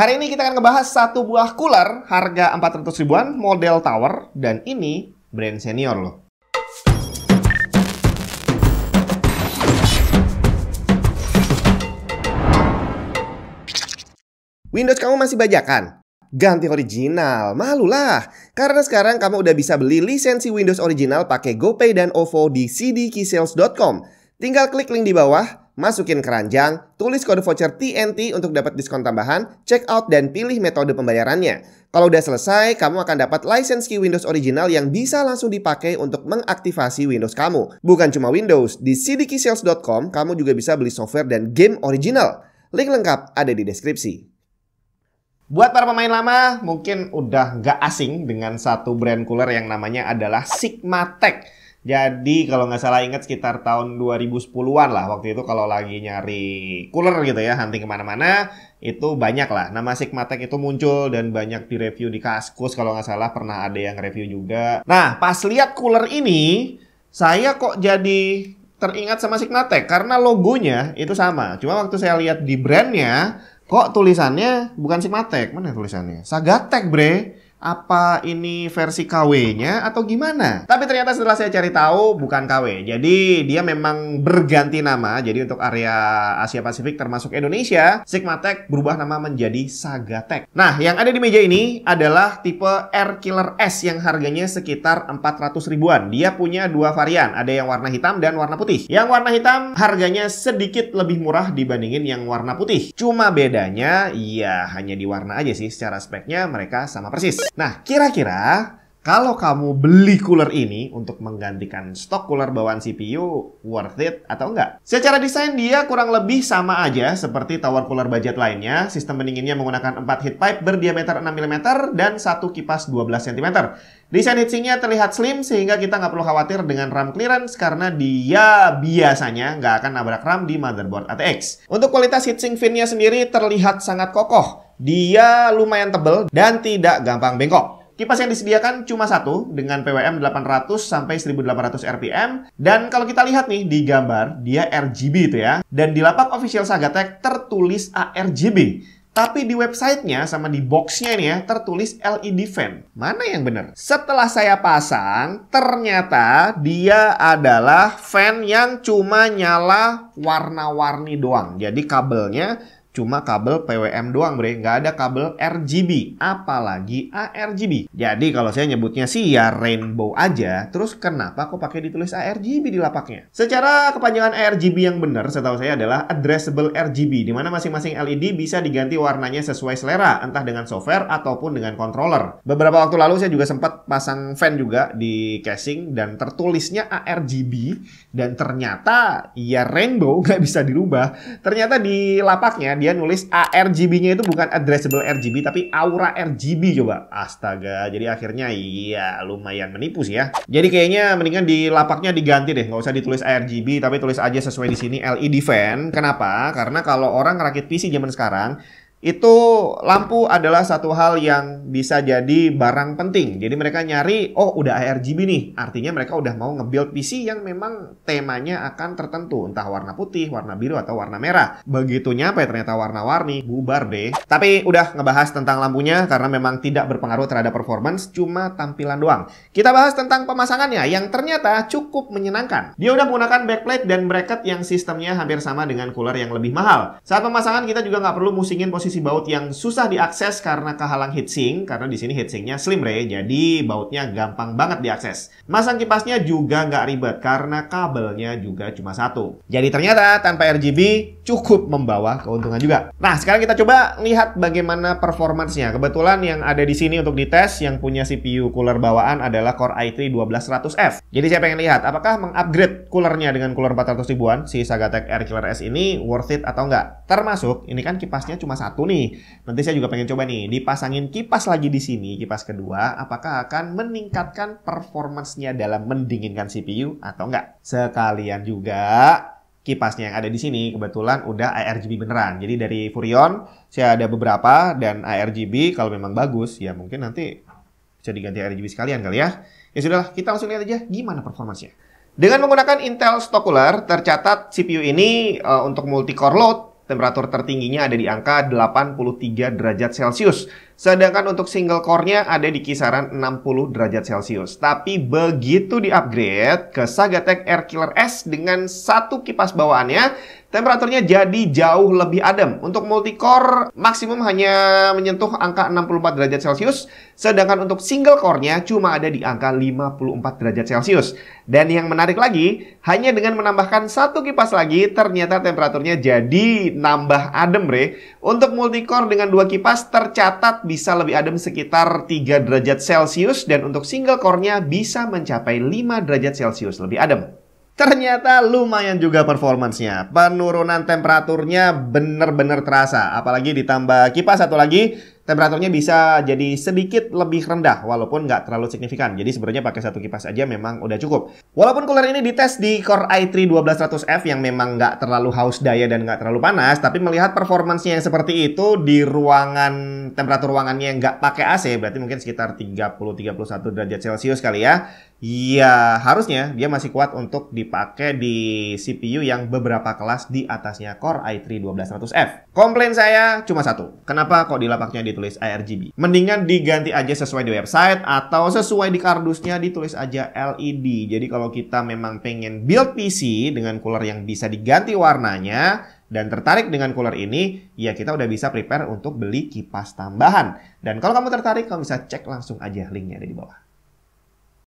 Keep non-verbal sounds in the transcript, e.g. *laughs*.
Hari ini kita akan ngebahas satu buah cooler harga 400 ribuan model tower dan ini brand senior loh. Windows kamu masih bajakan? Ganti original, malulah. Karena sekarang kamu udah bisa beli lisensi Windows original pakai GoPay dan OVO di cdkeysales.com. Tinggal klik link di bawah, Masukin keranjang, tulis kode voucher TNT untuk dapat diskon tambahan, check out dan pilih metode pembayarannya. Kalau udah selesai, kamu akan dapat license key Windows original yang bisa langsung dipakai untuk mengaktifasi Windows kamu. Bukan cuma Windows, di cdkeysales.com kamu juga bisa beli software dan game original. Link lengkap ada di deskripsi. Buat para pemain lama, mungkin udah nggak asing dengan satu brand cooler yang namanya adalah Tech. Jadi kalau nggak salah ingat sekitar tahun 2010-an lah waktu itu kalau lagi nyari cooler gitu ya hunting kemana-mana itu banyak lah. Nama Sigmatek itu muncul dan banyak di review di Kaskus kalau nggak salah pernah ada yang review juga. Nah pas lihat cooler ini saya kok jadi teringat sama Sigmatek karena logonya itu sama. Cuma waktu saya lihat di brandnya kok tulisannya bukan Sigmatek mana tulisannya? Sagatek bre apa ini versi KW-nya atau gimana? Tapi ternyata setelah saya cari tahu bukan KW. Jadi dia memang berganti nama. Jadi untuk area Asia Pasifik termasuk Indonesia, Sigma Tech berubah nama menjadi Saga Tech. Nah, yang ada di meja ini adalah tipe Air Killer S yang harganya sekitar 400 ribuan. Dia punya dua varian, ada yang warna hitam dan warna putih. Yang warna hitam harganya sedikit lebih murah dibandingin yang warna putih. Cuma bedanya ya hanya di warna aja sih secara speknya mereka sama persis. Nah, kira-kira kalau kamu beli cooler ini untuk menggantikan stok cooler bawaan CPU, worth it atau enggak? Secara desain dia kurang lebih sama aja seperti tower cooler budget lainnya. Sistem pendinginnya menggunakan 4 heat pipe berdiameter 6 mm dan satu kipas 12 cm. Desain heatsinknya terlihat slim sehingga kita nggak perlu khawatir dengan RAM clearance karena dia biasanya nggak akan nabrak RAM di motherboard ATX. Untuk kualitas heatsink finnya sendiri terlihat sangat kokoh. Dia lumayan tebel dan tidak gampang bengkok. Kipas yang disediakan cuma satu dengan PWM 800 sampai 1800 RPM dan kalau kita lihat nih di gambar dia RGB itu ya dan di lapak official Sagatek tertulis ARGB tapi di websitenya sama di boxnya ini ya tertulis LED fan. Mana yang benar? Setelah saya pasang, ternyata dia adalah fan yang cuma nyala warna-warni doang. Jadi kabelnya cuma kabel PWM doang bre, nggak ada kabel RGB, apalagi ARGB. Jadi kalau saya nyebutnya sih ya rainbow aja, terus kenapa kok pakai ditulis ARGB di lapaknya? Secara kepanjangan ARGB yang benar setahu saya adalah addressable RGB, di mana masing-masing LED bisa diganti warnanya sesuai selera, entah dengan software ataupun dengan controller. Beberapa waktu lalu saya juga sempat pasang fan juga di casing dan tertulisnya ARGB dan ternyata ya rainbow *laughs* nggak bisa dirubah. Ternyata di lapaknya dia nulis ARGB-nya itu bukan addressable RGB tapi aura RGB coba. Astaga, jadi akhirnya iya lumayan menipu sih ya. Jadi kayaknya mendingan di lapaknya diganti deh, nggak usah ditulis ARGB tapi tulis aja sesuai di sini LED fan. Kenapa? Karena kalau orang rakit PC zaman sekarang itu lampu adalah satu hal yang bisa jadi barang penting. Jadi mereka nyari, oh udah RGB nih. Artinya mereka udah mau nge-build PC yang memang temanya akan tertentu. Entah warna putih, warna biru, atau warna merah. Begitu nyampe ya, ternyata warna-warni, bubar deh. Tapi udah ngebahas tentang lampunya karena memang tidak berpengaruh terhadap performance, cuma tampilan doang. Kita bahas tentang pemasangannya yang ternyata cukup menyenangkan. Dia udah menggunakan backplate dan bracket yang sistemnya hampir sama dengan cooler yang lebih mahal. Saat pemasangan kita juga nggak perlu musingin posisi posisi baut yang susah diakses karena kehalang heatsink, karena di sini heatsinknya slim ray, jadi bautnya gampang banget diakses. Masang kipasnya juga nggak ribet karena kabelnya juga cuma satu. Jadi ternyata tanpa RGB, cukup membawa keuntungan juga. Nah, sekarang kita coba lihat bagaimana performancenya. Kebetulan yang ada di sini untuk dites yang punya CPU cooler bawaan adalah Core i3 12100F. Jadi saya pengen lihat apakah mengupgrade coolernya dengan cooler 400 ribuan si Sagatec Air Killer S ini worth it atau enggak. Termasuk ini kan kipasnya cuma satu nih. Nanti saya juga pengen coba nih dipasangin kipas lagi di sini, kipas kedua apakah akan meningkatkan performancenya dalam mendinginkan CPU atau enggak. Sekalian juga kipasnya yang ada di sini kebetulan udah ARGB beneran. Jadi dari Furion saya ada beberapa dan ARGB kalau memang bagus ya mungkin nanti bisa diganti ARGB sekalian kali ya. Ya sudah kita langsung lihat aja gimana performanya. Dengan menggunakan Intel Stock Cooler, tercatat CPU ini uh, untuk multi-core load temperatur tertingginya ada di angka 83 derajat Celcius. Sedangkan untuk single core-nya ada di kisaran 60 derajat Celcius. Tapi begitu di-upgrade ke Sagatec Air Killer S dengan satu kipas bawaannya, temperaturnya jadi jauh lebih adem. Untuk multi core maksimum hanya menyentuh angka 64 derajat Celcius, sedangkan untuk single core-nya cuma ada di angka 54 derajat Celcius. Dan yang menarik lagi, hanya dengan menambahkan satu kipas lagi ternyata temperaturnya jadi nambah adem, Re. Untuk multicore dengan dua kipas tercatat bisa lebih adem sekitar 3 derajat Celcius dan untuk single core-nya bisa mencapai 5 derajat Celcius lebih adem. Ternyata lumayan juga performancenya. Penurunan temperaturnya benar-benar terasa. Apalagi ditambah kipas satu lagi, temperaturnya bisa jadi sedikit lebih rendah walaupun nggak terlalu signifikan. Jadi sebenarnya pakai satu kipas aja memang udah cukup. Walaupun cooler ini dites di Core i3 12100F yang memang nggak terlalu haus daya dan nggak terlalu panas, tapi melihat performansnya yang seperti itu di ruangan temperatur ruangannya yang nggak pakai AC, berarti mungkin sekitar 30-31 derajat Celcius kali ya. Ya harusnya dia masih kuat untuk dipakai di CPU yang beberapa kelas di atasnya Core i3 12100F. Komplain saya cuma satu. Kenapa kok di lapaknya di ditulis ARGB. Mendingan diganti aja sesuai di website atau sesuai di kardusnya ditulis aja LED. Jadi kalau kita memang pengen build PC dengan cooler yang bisa diganti warnanya, dan tertarik dengan cooler ini, ya kita udah bisa prepare untuk beli kipas tambahan. Dan kalau kamu tertarik, kamu bisa cek langsung aja linknya ada di bawah.